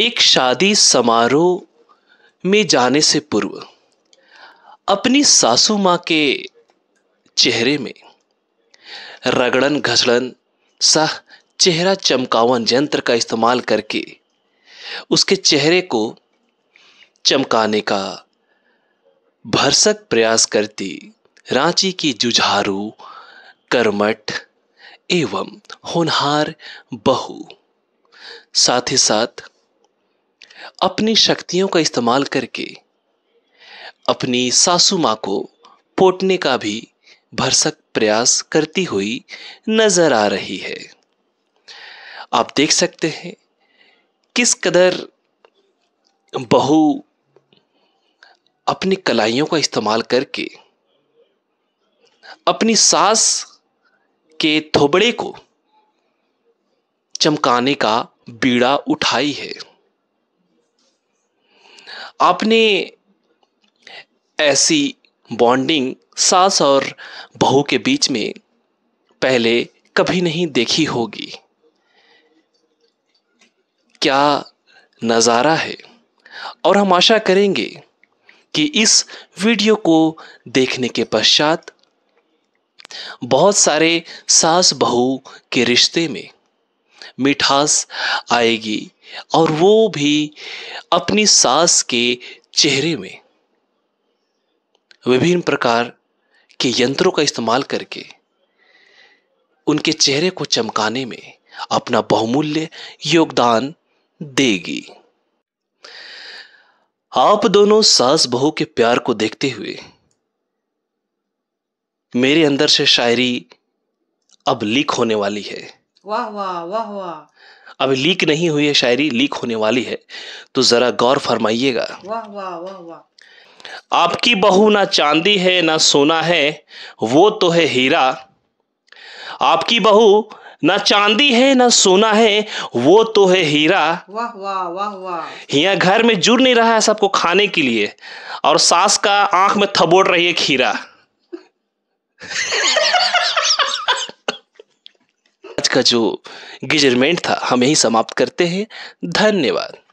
एक शादी समारोह में जाने से पूर्व अपनी सासू माँ के चेहरे में रगड़न घसड़न सा चेहरा चमकावन यंत्र का इस्तेमाल करके उसके चेहरे को चमकाने का भरसक प्रयास करती रांची की जुझारू कर्मठ एवं होनहार बहु साथ ही साथ अपनी शक्तियों का इस्तेमाल करके अपनी सासू माँ को पोटने का भी भरसक प्रयास करती हुई नजर आ रही है आप देख सकते हैं किस कदर बहु अपनी कलाइयों का इस्तेमाल करके अपनी सास के थोबड़े को चमकाने का बीड़ा उठाई है आपने ऐसी बॉन्डिंग सास और बहू के बीच में पहले कभी नहीं देखी होगी क्या नज़ारा है और हम आशा करेंगे कि इस वीडियो को देखने के पश्चात बहुत सारे सास बहू के रिश्ते में मिठास आएगी और वो भी अपनी सास के चेहरे में विभिन्न प्रकार के यंत्रों का इस्तेमाल करके उनके चेहरे को चमकाने में अपना बहुमूल्य योगदान देगी आप दोनों सास बहू के प्यार को देखते हुए मेरे अंदर से शायरी अब लीक होने वाली है वाह वाह वाह वाह अभी लीक नहीं हुई है शायरी लीक होने वाली है तो जरा गौर फरमाइएगा वाह वाह वाह वाह आपकी बहू ना चांदी है ना सोना है वो तो है हीरा आपकी बहू ना चांदी है ना सोना है वो तो है हीरा वाह वाह वाह वाह यहाँ घर में जुड़ नहीं रहा है सबको खाने के लिए और सास का आंख में थबोड़ रही है खीरा का जो गिजरमेंट था हम यही समाप्त करते हैं धन्यवाद